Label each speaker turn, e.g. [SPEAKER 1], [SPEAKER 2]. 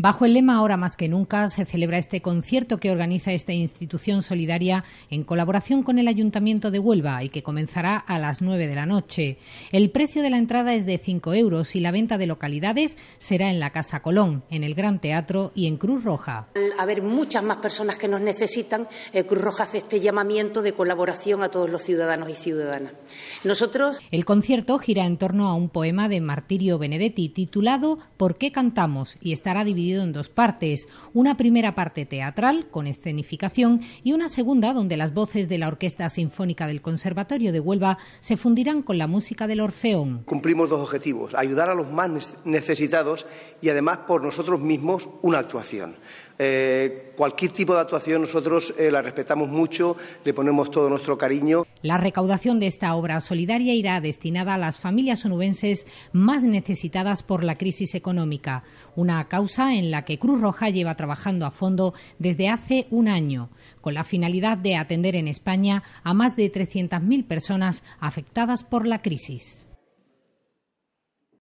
[SPEAKER 1] Bajo el lema Ahora más que nunca se celebra este concierto que organiza esta institución solidaria en colaboración con el Ayuntamiento de Huelva y que comenzará a las 9 de la noche. El precio de la entrada es de 5 euros y la venta de localidades será en la Casa Colón, en el Gran Teatro y en Cruz Roja.
[SPEAKER 2] Al haber muchas más personas que nos necesitan, eh, Cruz Roja hace este llamamiento de colaboración a todos los ciudadanos y ciudadanas. Nosotros.
[SPEAKER 1] El concierto gira en torno a un poema de Martirio Benedetti titulado ¿Por qué cantamos? y estará dividido en dos partes, una primera parte teatral con escenificación y una segunda donde las voces de la Orquesta Sinfónica del Conservatorio de Huelva se fundirán con la música del Orfeón.
[SPEAKER 3] Cumplimos dos objetivos, ayudar a los más necesitados y además por nosotros mismos una actuación. Eh, cualquier tipo de actuación nosotros eh, la respetamos mucho, le ponemos todo nuestro cariño.
[SPEAKER 1] La recaudación de esta obra solidaria irá destinada a las familias onubenses más necesitadas por la crisis económica, una causa en la que Cruz Roja lleva trabajando a fondo desde hace un año, con la finalidad de atender en España a más de 300.000 personas afectadas por la crisis.